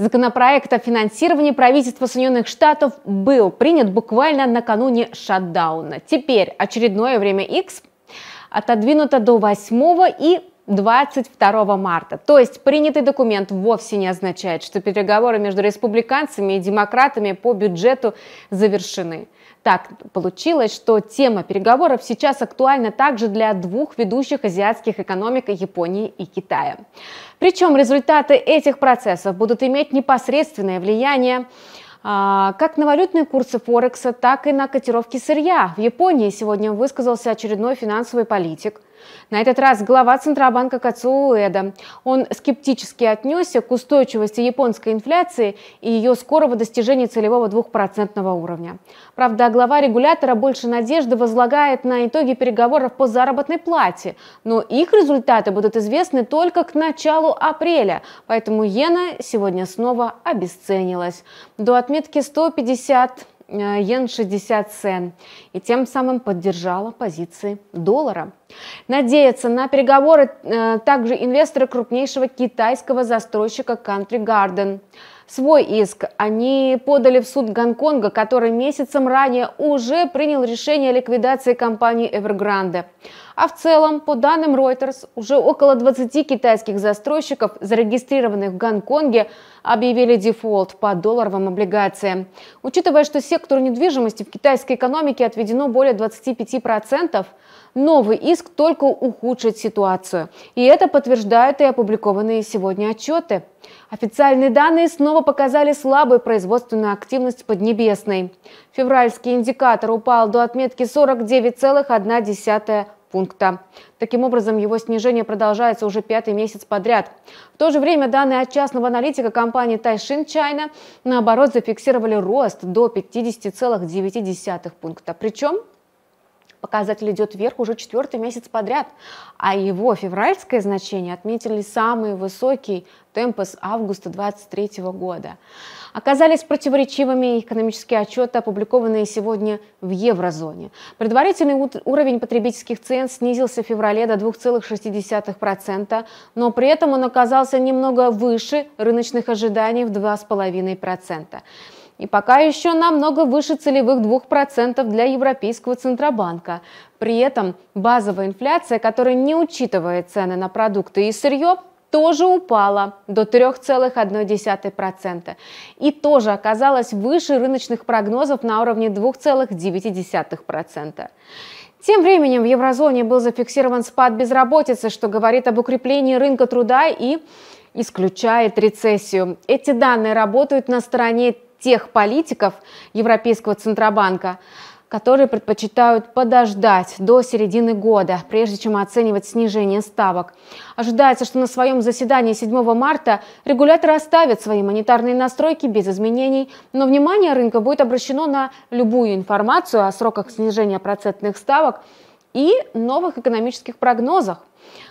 Законопроект о финансировании правительства Соединенных Штатов был принят буквально накануне шатдауна. Теперь очередное время X отодвинуто до 8 и 22 марта. То есть принятый документ вовсе не означает, что переговоры между республиканцами и демократами по бюджету завершены. Так получилось, что тема переговоров сейчас актуальна также для двух ведущих азиатских экономик Японии и Китая. Причем результаты этих процессов будут иметь непосредственное влияние а, как на валютные курсы Форекса, так и на котировки сырья. В Японии сегодня высказался очередной финансовый политик – на этот раз глава Центробанка Кацу Уэда. Он скептически отнесся к устойчивости японской инфляции и ее скорого достижения целевого двухпроцентного уровня. Правда, глава регулятора больше надежды возлагает на итоги переговоров по заработной плате, но их результаты будут известны только к началу апреля, поэтому иена сегодня снова обесценилась. До отметки 150 Э, йен 60 сен и тем самым поддержала позиции доллара. Надеются на переговоры э, также инвесторы крупнейшего китайского застройщика Country Garden – Свой иск они подали в суд Гонконга, который месяцем ранее уже принял решение о ликвидации компании Evergrande. А в целом, по данным Reuters, уже около 20 китайских застройщиков, зарегистрированных в Гонконге, объявили дефолт по долларовым облигациям. Учитывая, что сектору недвижимости в китайской экономике отведено более 25%, новый иск только ухудшит ситуацию. И это подтверждают и опубликованные сегодня отчеты. Официальные данные снова показали слабую производственную активность Поднебесной. Февральский индикатор упал до отметки 49,1 пункта. Таким образом, его снижение продолжается уже пятый месяц подряд. В то же время данные от частного аналитика компании Тайшин Чайна, наоборот, зафиксировали рост до 50,9 пункта. Причем показатель идет вверх уже четвертый месяц подряд, а его февральское значение отметили самые высокие темпы с августа 2023 года. Оказались противоречивыми экономические отчеты, опубликованные сегодня в еврозоне. Предварительный уровень потребительских цен снизился в феврале до 2,6%, но при этом он оказался немного выше рыночных ожиданий в 2,5% и пока еще намного выше целевых 2% для Европейского Центробанка. При этом базовая инфляция, которая не учитывает цены на продукты и сырье, тоже упала до 3,1% и тоже оказалась выше рыночных прогнозов на уровне 2,9%. Тем временем в еврозоне был зафиксирован спад безработицы, что говорит об укреплении рынка труда и исключает рецессию. Эти данные работают на стороне тех политиков Европейского Центробанка, которые предпочитают подождать до середины года, прежде чем оценивать снижение ставок. Ожидается, что на своем заседании 7 марта регулятор оставит свои монетарные настройки без изменений, но внимание рынка будет обращено на любую информацию о сроках снижения процентных ставок и новых экономических прогнозах.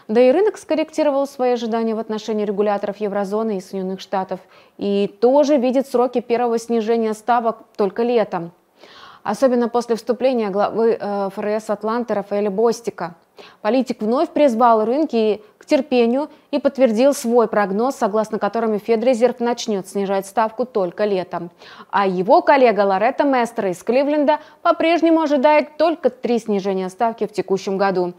Да и рынок скорректировал свои ожидания в отношении регуляторов еврозоны и Соединенных Штатов и тоже видит сроки первого снижения ставок только летом. Особенно после вступления главы э, ФРС Атланты Рафаэля Бостика. Политик вновь призвал рынки к терпению и подтвердил свой прогноз, согласно которому Федрезерв начнет снижать ставку только летом. А его коллега Лоретта Местер из Кливленда по-прежнему ожидает только три снижения ставки в текущем году.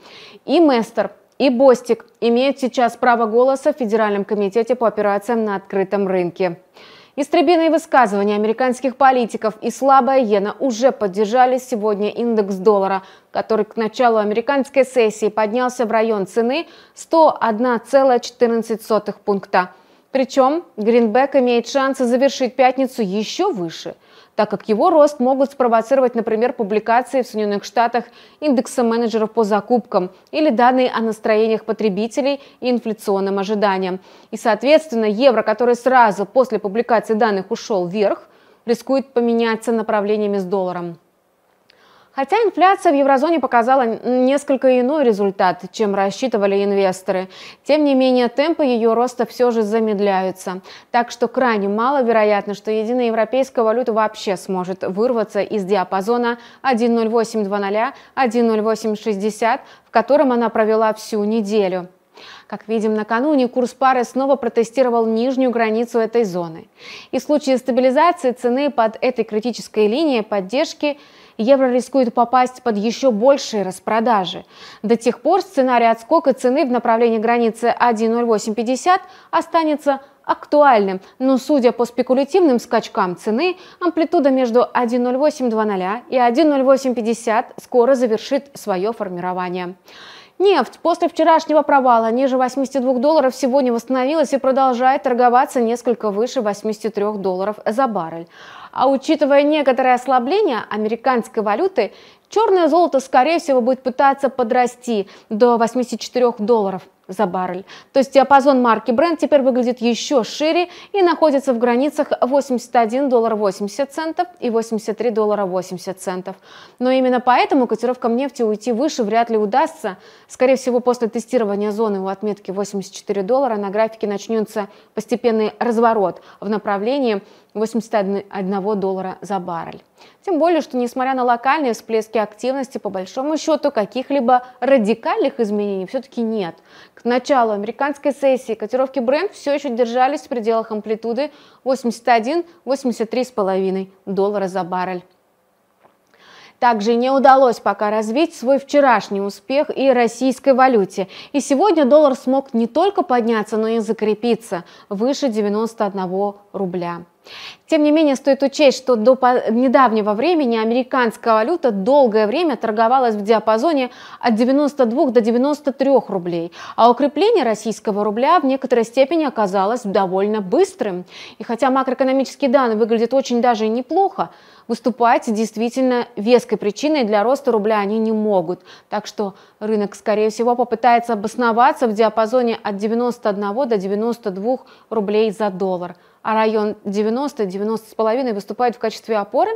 И Местер и Бостик имеют сейчас право голоса в Федеральном комитете по операциям на открытом рынке. Истребиные высказывания американских политиков и слабая иена уже поддержали сегодня индекс доллара, который к началу американской сессии поднялся в район цены 101,14 пункта. Причем Гринбек имеет шансы завершить пятницу еще выше – так как его рост могут спровоцировать, например, публикации в Соединенных Штатах индекса менеджеров по закупкам или данные о настроениях потребителей и инфляционным ожиданиям. И, соответственно, евро, который сразу после публикации данных ушел вверх, рискует поменяться направлениями с долларом. Хотя инфляция в еврозоне показала несколько иной результат, чем рассчитывали инвесторы. Тем не менее, темпы ее роста все же замедляются. Так что крайне маловероятно, что единая европейская валюта вообще сможет вырваться из диапазона 1.0820-1.0860, в котором она провела всю неделю. Как видим, накануне курс пары снова протестировал нижнюю границу этой зоны. И в случае стабилизации цены под этой критической линией поддержки – евро рискует попасть под еще большие распродажи. До тех пор сценарий отскока цены в направлении границы 1.0850 останется актуальным, но судя по спекулятивным скачкам цены, амплитуда между 1.0820 и 1.0850 скоро завершит свое формирование. Нефть после вчерашнего провала ниже 82 долларов сегодня восстановилась и продолжает торговаться несколько выше 83 долларов за баррель. А учитывая некоторое ослабление американской валюты, Черное золото, скорее всего, будет пытаться подрасти до 84 долларов за баррель. То есть диапазон марки Brent теперь выглядит еще шире и находится в границах 81 доллар 80 центов и 83 доллара 80 центов. Но именно поэтому котировкам нефти уйти выше вряд ли удастся. Скорее всего, после тестирования зоны у отметки 84 доллара на графике начнется постепенный разворот в направлении 81 доллара за баррель. Тем более, что несмотря на локальные всплески активности по большому счету каких-либо радикальных изменений все-таки нет. К началу американской сессии котировки бренд все еще держались в пределах амплитуды 81-83,5 доллара за баррель. Также не удалось пока развить свой вчерашний успех и российской валюте. И сегодня доллар смог не только подняться, но и закрепиться выше 91 рубля. Тем не менее, стоит учесть, что до недавнего времени американская валюта долгое время торговалась в диапазоне от 92 до 93 рублей, а укрепление российского рубля в некоторой степени оказалось довольно быстрым. И хотя макроэкономические данные выглядят очень даже неплохо, выступать действительно веской причиной для роста рубля они не могут. Так что Рынок, скорее всего, попытается обосноваться в диапазоне от 91 до 92 рублей за доллар, а район 90-90,5 выступает в качестве опоры,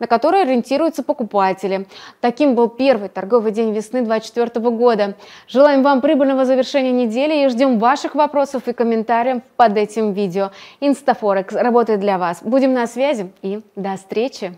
на которой ориентируются покупатели. Таким был первый торговый день весны 2024 года. Желаем вам прибыльного завершения недели и ждем ваших вопросов и комментариев под этим видео. Инстафорекс работает для вас. Будем на связи и до встречи!